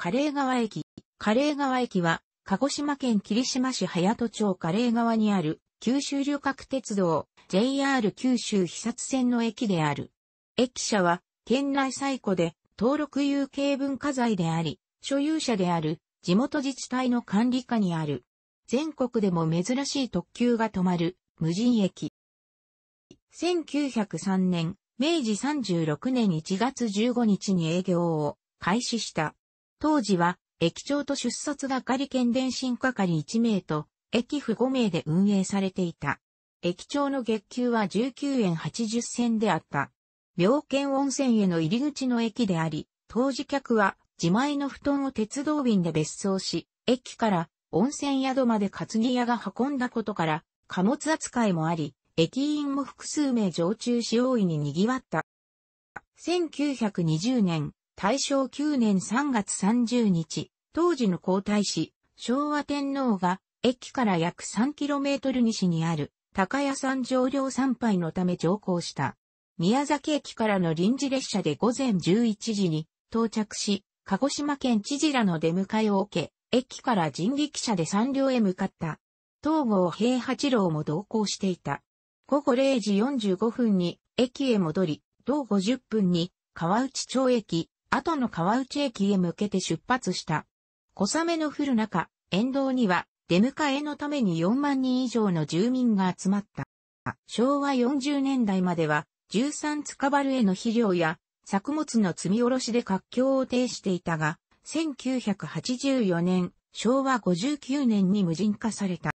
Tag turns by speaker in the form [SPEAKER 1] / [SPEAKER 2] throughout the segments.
[SPEAKER 1] カレー川駅。カレー川駅は、鹿児島県霧島市隼人町カレー川にある、九州旅客鉄道、JR 九州肥薩線の駅である。駅舎は、県内最古で、登録有形文化財であり、所有者である、地元自治体の管理下にある。全国でも珍しい特急が止まる、無人駅。1903年、明治36年1月15日に営業を開始した。当時は、駅長と出札係県電信係1名と、駅府5名で運営されていた。駅長の月給は19円80銭であった。妙見温泉への入り口の駅であり、当時客は自前の布団を鉄道便で別荘し、駅から温泉宿まで担ぎ屋が運んだことから、貨物扱いもあり、駅員も複数名常駐し大いに賑わった。1920年、大正9年3月30日、当時の皇太子、昭和天皇が、駅から約 3km 西にある、高屋山上領参拝のため乗降した。宮崎駅からの臨時列車で午前11時に到着し、鹿児島県知事らの出迎えを受け、駅から人力車で山稜へ向かった。東郷平八郎も同行していた。午後0時45分に駅へ戻り、同50分に川内町駅、後の川内駅へ向けて出発した。小雨の降る中、沿道には出迎えのために4万人以上の住民が集まった。昭和40年代までは、13塚原への肥料や作物の積み下ろしで活況を呈していたが、1984年、昭和59年に無人化された。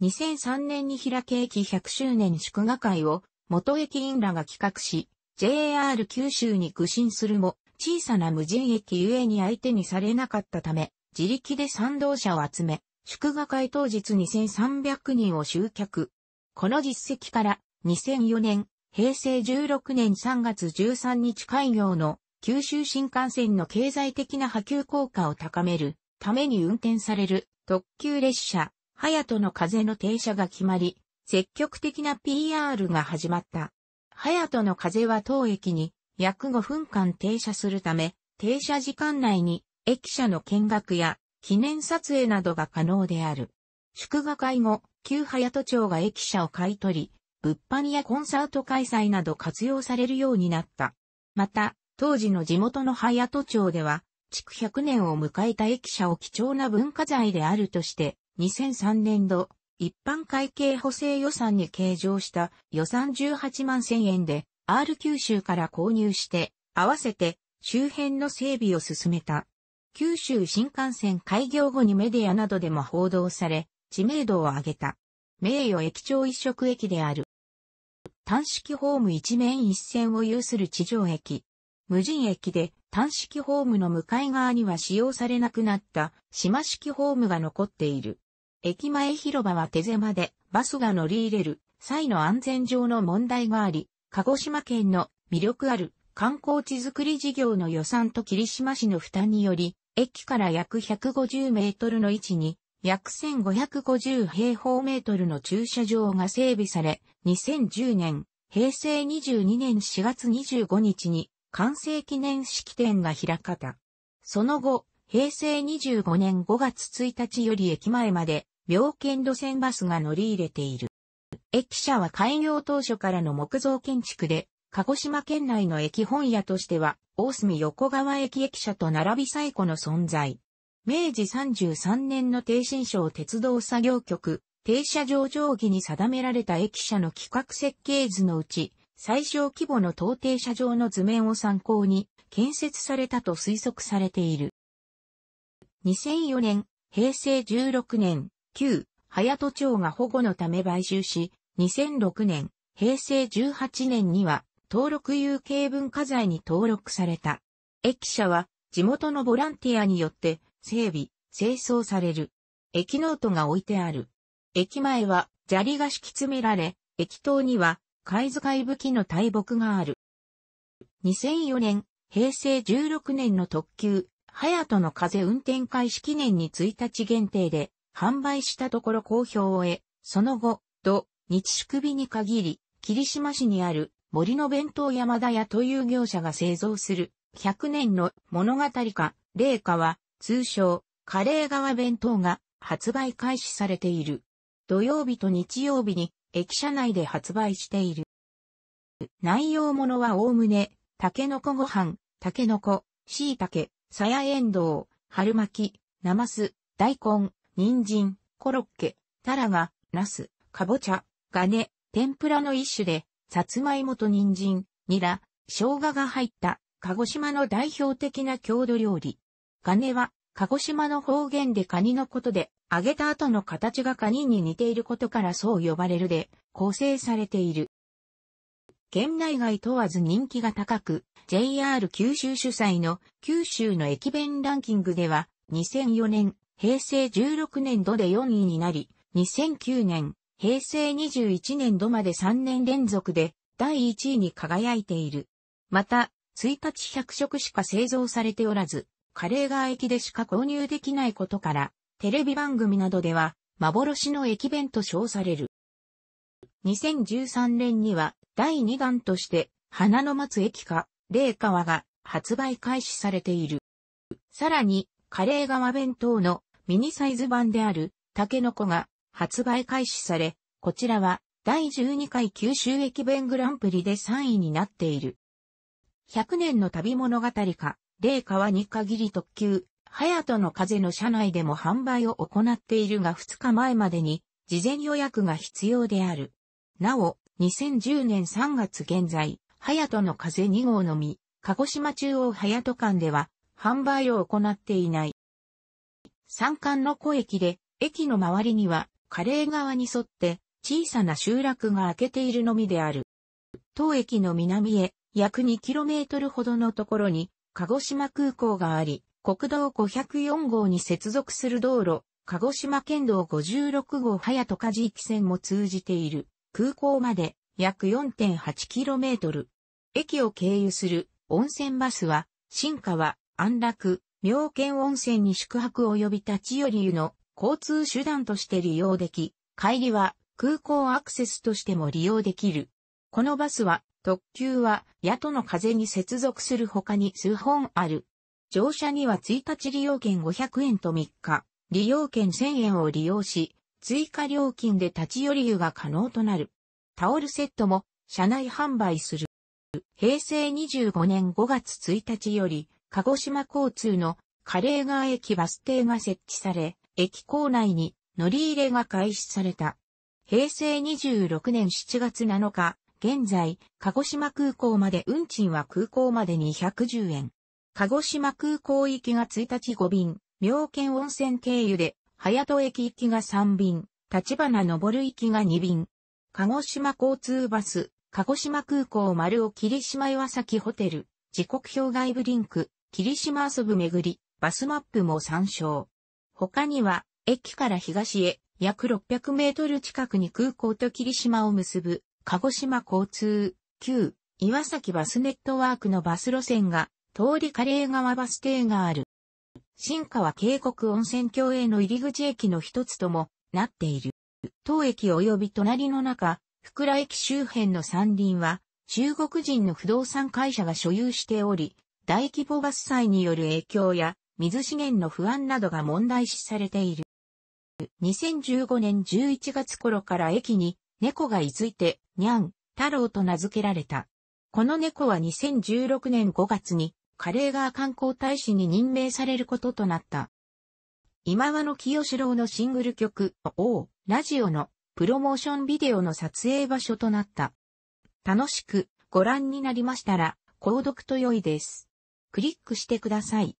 [SPEAKER 1] 2003年に平家駅100周年祝賀会を元駅員らが企画し、JR 九州に苦心するも、小さな無人駅ゆえに相手にされなかったため、自力で賛同者を集め、祝賀会当日2300人を集客。この実績から、2004年、平成16年3月13日開業の九州新幹線の経済的な波及効果を高めるために運転される特急列車、ハヤトの風の停車が決まり、積極的な PR が始まった。ハヤトの風は当駅に約5分間停車するため、停車時間内に駅舎の見学や記念撮影などが可能である。祝賀会後、旧早戸町が駅舎を買い取り、物販やコンサート開催など活用されるようになった。また、当時の地元の早戸町では、築100年を迎えた駅舎を貴重な文化財であるとして、2003年度、一般会計補正予算に計上した予算18万1000円で、R 九州から購入して、合わせて周辺の整備を進めた。九州新幹線開業後にメディアなどでも報道され、知名度を上げた。名誉駅長一色駅である。単式ホーム一面一線を有する地上駅。無人駅で単式ホームの向かい側には使用されなくなった島式ホームが残っている。駅前広場は手狭でバスが乗り入れる際の安全上の問題があり、鹿児島県の魅力ある観光地づくり事業の予算と霧島市の負担により、駅から約150メートルの位置に、約1550平方メートルの駐車場が整備され、2010年、平成22年4月25日に、完成記念式典が開かた。その後、平成25年5月1日より駅前まで、秒券路線バスが乗り入れている。駅舎は開業当初からの木造建築で、鹿児島県内の駅本屋としては、大隅横川駅駅舎と並び最古の存在。明治33年の低新省鉄道作業局、停車場定規に定められた駅舎の企画設計図のうち、最小規模の当停車場の図面を参考に建設されたと推測されている。2004年、平成16年、旧、早戸町が保護のため買収し、2006年、平成18年には登録有形文化財に登録された。駅舎は地元のボランティアによって整備、清掃される。駅ノートが置いてある。駅前は砂利が敷き詰められ、駅頭には貝塚いぶきの大木がある。2004年、平成16年の特急、ハヤトの風運転開始記念に1日限定で販売したところ好評を得、その後、土、日宿日に限り、霧島市にある森の弁当山田屋という業者が製造する100年の物語か、霊化は通称カレー川弁当が発売開始されている。土曜日と日曜日に駅舎内で発売している。内容物はおおむね、タケノコご飯、タケノコ、椎茸、さやえんど春巻き、ナマス、大根、人参、コロッケ、タラが、ナス、かぼちゃ、ガネ、天ぷらの一種で、さつまいもと人参、ニラ、生姜が入った、鹿児島の代表的な郷土料理。ガネは、鹿児島の方言でカニのことで、揚げた後の形がカニに似ていることからそう呼ばれるで、構成されている。県内外問わず人気が高く、JR 九州主催の九州の駅弁ランキングでは、2004年、平成16年度で4位になり、2009年、平成21年度まで3年連続で第1位に輝いている。また、1日100食しか製造されておらず、カレーが駅でしか購入できないことから、テレビ番組などでは、幻の駅弁と称される。2013年には、第2弾として、花の松駅か、霊川が発売開始されている。さらに、カレー川弁当のミニサイズ版である、タケノコが発売開始され、こちらは第12回九州駅弁グランプリで3位になっている。100年の旅物語か、霊川に限り特急、早人の風の車内でも販売を行っているが2日前までに事前予約が必要である。なお、2010年3月現在、早人の風2号のみ、鹿児島中央早人間では販売を行っていない。山間の小駅で、駅の周りにはカレー川に沿って小さな集落が開けているのみである。当駅の南へ約 2km ほどのところに鹿児島空港があり、国道504号に接続する道路、鹿児島県道56号早とか地き線も通じている空港まで約 4.8km。駅を経由する温泉バスは、新川、安楽、妙見温泉に宿泊及び立ち寄り湯の交通手段として利用でき、帰りは空港アクセスとしても利用できる。このバスは、特急は、宿の風に接続する他に数本ある。乗車には1日利用券500円と3日、利用券1000円を利用し、追加料金で立ち寄り湯が可能となる。タオルセットも、車内販売する。平成25年5月1日より、鹿児島交通のカレーガ駅バス停が設置され、駅構内に乗り入れが開始された。平成26年7月7日、現在、鹿児島空港まで運賃は空港まで210円。鹿児島空港行きが1日5便、妙見温泉経由で、早戸駅行きが3便、立花登る行きが2便。鹿児島交通バス、鹿児島空港丸尾霧島岩崎ホテル、時刻表外部リンク、霧島遊ぶ巡り、バスマップも参照。他には、駅から東へ約600メートル近くに空港と霧島を結ぶ、鹿児島交通、旧、岩崎バスネットワークのバス路線が、通りカレー川バス停がある。新川渓谷温泉郷への入り口駅の一つともなっている。当駅及び隣の中、福良駅周辺の山林は、中国人の不動産会社が所有しており、大規模伐採による影響や、水資源の不安などが問題視されている。2015年11月頃から駅に猫が居付いて、にゃん、太郎と名付けられた。この猫は2016年5月にカレーガー観光大使に任命されることとなった。今和の清志郎のシングル曲、おお、ラジオのプロモーションビデオの撮影場所となった。楽しくご覧になりましたら、購読と良いです。クリックしてください。